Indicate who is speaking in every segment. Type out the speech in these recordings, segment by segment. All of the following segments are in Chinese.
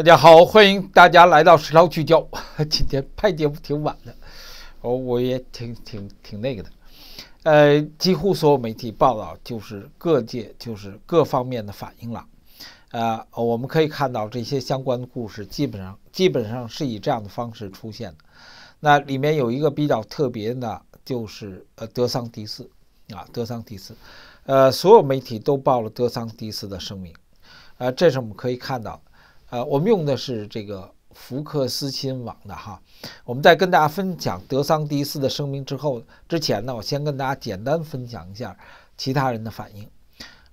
Speaker 1: 大家好，欢迎大家来到《石涛聚焦》。今天拍节目挺晚的，我我也挺挺挺那个的。呃，几乎所有媒体报道就是各界就是各方面的反应了。呃，我们可以看到这些相关故事基本上基本上是以这样的方式出现的。那里面有一个比较特别的，就是呃德桑迪斯啊，德桑迪斯。呃，所有媒体都报了德桑迪斯的声明。呃，这是我们可以看到的。呃，我们用的是这个福克斯新闻网的哈。我们在跟大家分享德桑蒂斯的声明之后，之前呢，我先跟大家简单分享一下其他人的反应。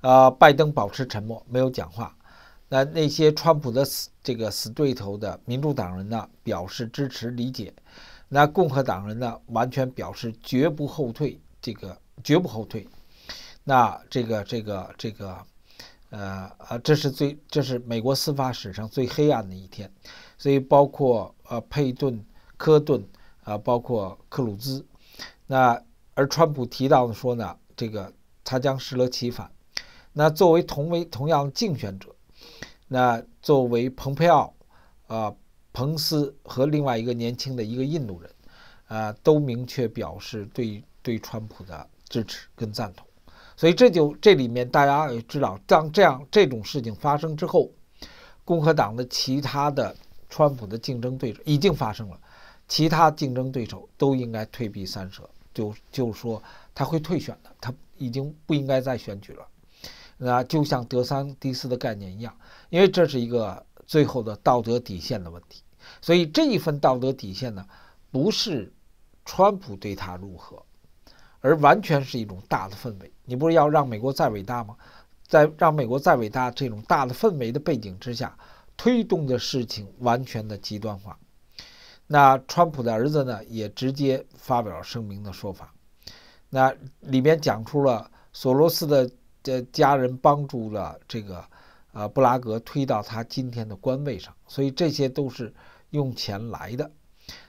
Speaker 1: 呃，拜登保持沉默，没有讲话。那那些川普的这个死对头的民主党人呢，表示支持理解。那共和党人呢，完全表示绝不后退，这个绝不后退。那这个这个这个。呃啊，这是最，这是美国司法史上最黑暗的一天，所以包括呃佩顿、科顿啊，包括克鲁兹，那而川普提到的说呢，这个他将适得其反。那作为同为同样竞选者，那作为蓬佩奥啊、彭斯和另外一个年轻的一个印度人啊，都明确表示对对川普的支持跟赞同。所以这就这里面大家也知道，当这样这种事情发生之后，共和党的其他的川普的竞争对手已经发生了，其他竞争对手都应该退避三舍，就就是说他会退选的，他已经不应该再选举了。那就像德桑蒂斯的概念一样，因为这是一个最后的道德底线的问题，所以这一份道德底线呢，不是川普对他如何。而完全是一种大的氛围，你不是要让美国再伟大吗？在让美国再伟大这种大的氛围的背景之下，推动的事情完全的极端化。那川普的儿子呢，也直接发表了声明的说法，那里面讲出了索罗斯的的家人帮助了这个，呃，布拉格推到他今天的官位上，所以这些都是用钱来的。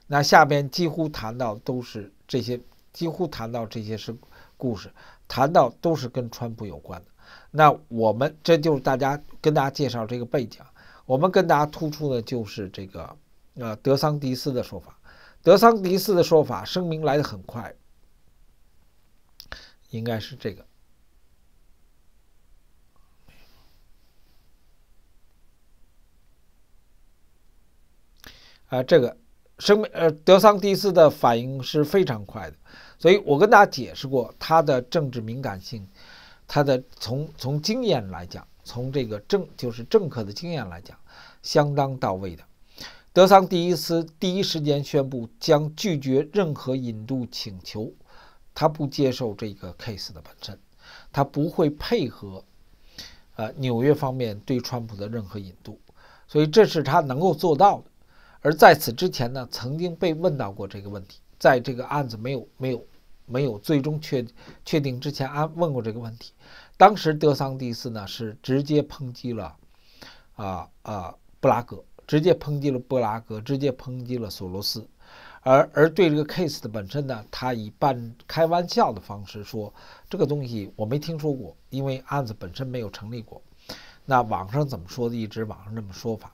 Speaker 1: 那下边几乎谈到都是这些。几乎谈到这些是故事，谈到都是跟川普有关的。那我们这就是大家跟大家介绍这个背景，我们跟大家突出的就是这个呃，德桑迪斯的说法，德桑迪斯的说法声明来的很快，应该是这个啊这个。生呃，德桑蒂斯的反应是非常快的，所以我跟大家解释过，他的政治敏感性，他的从从经验来讲，从这个政就是政客的经验来讲，相当到位的。德桑蒂斯第一时间宣布将拒绝任何引渡请求，他不接受这个 case 的本身，他不会配合，呃，纽约方面对川普的任何引渡，所以这是他能够做到。而在此之前呢，曾经被问到过这个问题，在这个案子没有没有没有最终确确定之前，安问过这个问题。当时德桑蒂斯呢是直接抨击了啊啊布拉格，直接抨击了布拉格，直接抨击了索罗斯。而而对这个 case 的本身呢，他以半开玩笑的方式说：“这个东西我没听说过，因为案子本身没有成立过。”那网上怎么说的？一直网上这么说法。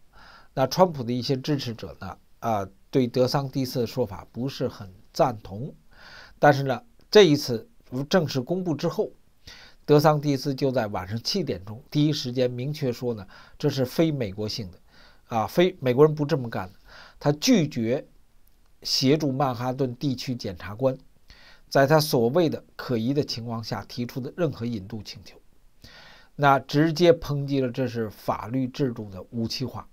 Speaker 1: 那川普的一些支持者呢？啊，对德桑蒂斯的说法不是很赞同。但是呢，这一次正式公布之后，德桑蒂斯就在晚上七点钟第一时间明确说呢，这是非美国性的，啊，非美国人不这么干。的，他拒绝协助曼哈顿地区检察官在他所谓的可疑的情况下提出的任何引渡请求。那直接抨击了这是法律制度的武器化。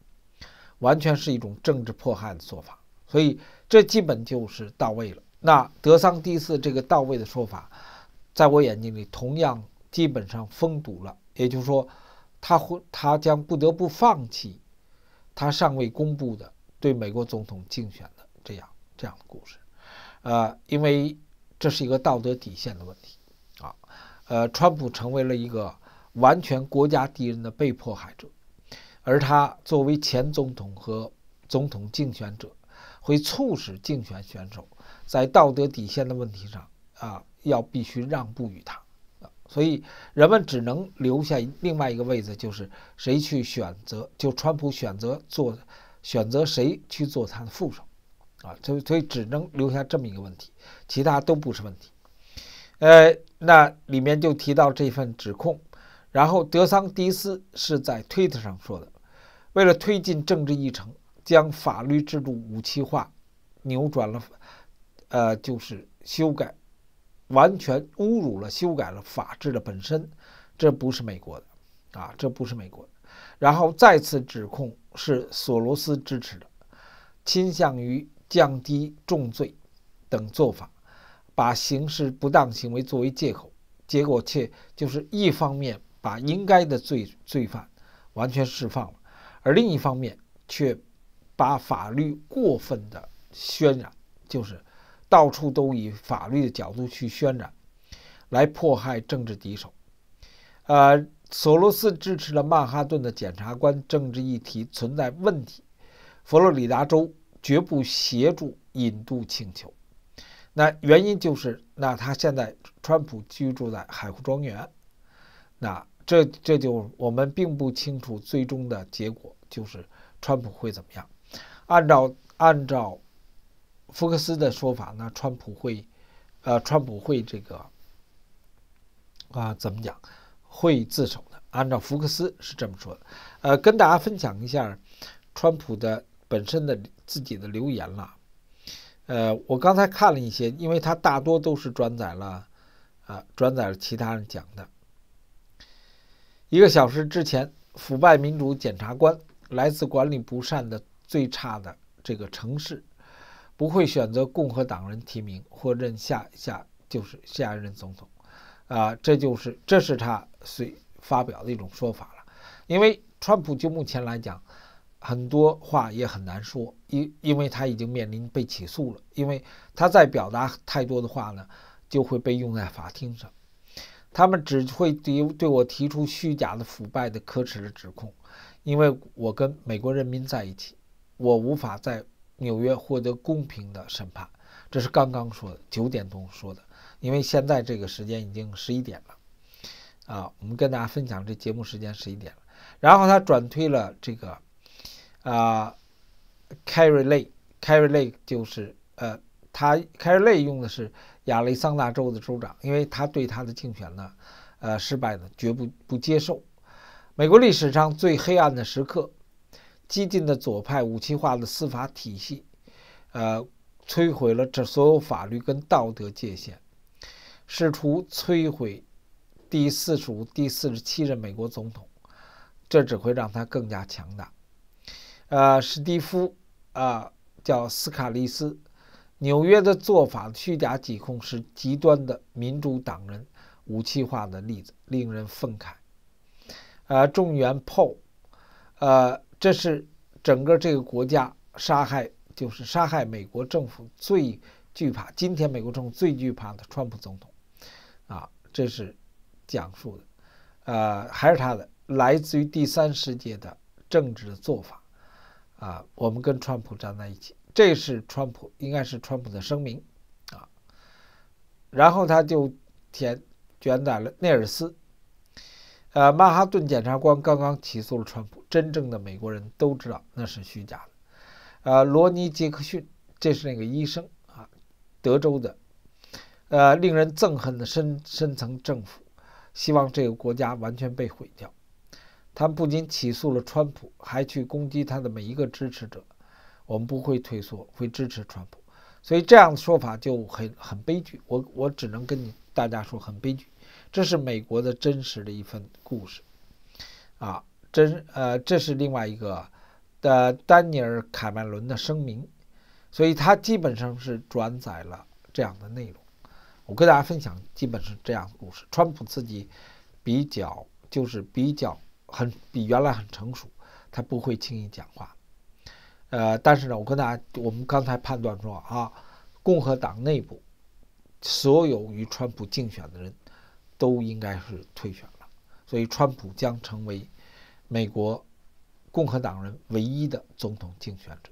Speaker 1: 完全是一种政治迫害的做法，所以这基本就是到位了。那德桑蒂斯这个到位的说法，在我眼睛里同样基本上封堵了。也就是说，他会他将不得不放弃他尚未公布的对美国总统竞选的这样这样的故事，呃，因为这是一个道德底线的问题啊。呃，川普成为了一个完全国家敌人的被迫害者。而他作为前总统和总统竞选者，会促使竞选选手在道德底线的问题上啊，要必须让步于他啊，所以人们只能留下另外一个位置，就是谁去选择，就川普选择做选择谁去做他的副手啊，所以所以只能留下这么一个问题，其他都不是问题。呃，那里面就提到这份指控。然后，德桑迪斯是在推特上说的：“为了推进政治议程，将法律制度武器化，扭转了，呃，就是修改，完全侮辱了修改了法治的本身。这不是美国的，啊，这不是美国的。然后再次指控是索罗斯支持的，倾向于降低重罪等做法，把刑事不当行为作为借口。结果却就是一方面。”把应该的罪罪犯完全释放了，而另一方面却把法律过分的渲染，就是到处都以法律的角度去渲染，来迫害政治敌手。呃，索罗斯支持了曼哈顿的检察官，政治议题存在问题。佛罗里达州绝不协助引渡请求。那原因就是，那他现在川普居住在海湖庄园，那。这这就我们并不清楚最终的结果，就是川普会怎么样？按照按照福克斯的说法呢，川普会呃，川普会这个啊怎么讲？会自首的。按照福克斯是这么说的。呃，跟大家分享一下川普的本身的自己的留言了。呃，我刚才看了一些，因为他大多都是转载了，呃，转载了其他人讲的。一个小时之前，腐败民主检察官来自管理不善的最差的这个城市，不会选择共和党人提名或任下下就是下一任总统，啊，这就是这是他所发表的一种说法了。因为川普就目前来讲，很多话也很难说，因因为他已经面临被起诉了，因为他在表达太多的话呢，就会被用在法庭上。他们只会对对我提出虚假的、腐败的、可耻的指控，因为我跟美国人民在一起，我无法在纽约获得公平的审判。这是刚刚说的，九点钟说的，因为现在这个时间已经十一点了，啊，我们跟大家分享这节目时间十一点了。然后他转推了这个，啊，Carrie Lee，Carrie Lee 就是呃，他 Carrie Lee 用的是。亚利桑那州的州长，因为他对他的竞选呢，呃，失败呢，绝不不接受。美国历史上最黑暗的时刻，激进的左派武器化的司法体系，呃，摧毁了这所有法律跟道德界限，试图摧毁第四十五、第四十七任美国总统，这只会让他更加强大。呃，史蒂夫啊，叫斯卡利斯。纽约的做法，虚假指控是极端的民主党人武器化的例子，令人愤慨。呃，众原破，呃，这是整个这个国家杀害，就是杀害美国政府最惧怕，今天美国政府最惧怕的川普总统。啊，这是讲述的，呃，还是他的来自于第三世界的政治的做法。啊，我们跟川普站在一起。这是川普，应该是川普的声明，啊，然后他就填卷在了内尔斯，呃，曼哈顿检察官刚刚起诉了川普，真正的美国人都知道那是虚假的，呃，罗尼杰克逊，这是那个医生啊，德州的，呃，令人憎恨的深深层政府，希望这个国家完全被毁掉，他们不仅起诉了川普，还去攻击他的每一个支持者。我们不会退缩，会支持川普，所以这样的说法就很很悲剧。我我只能跟你大家说很悲剧，这是美国的真实的一份故事啊。真呃，这是另外一个的丹尼尔凯麦伦的声明，所以他基本上是转载了这样的内容。我跟大家分享基本是这样的故事。川普自己比较就是比较很比原来很成熟，他不会轻易讲话。呃，但是呢，我跟大家，我们刚才判断说啊，共和党内部所有与川普竞选的人，都应该是退选了，所以川普将成为美国共和党人唯一的总统竞选者。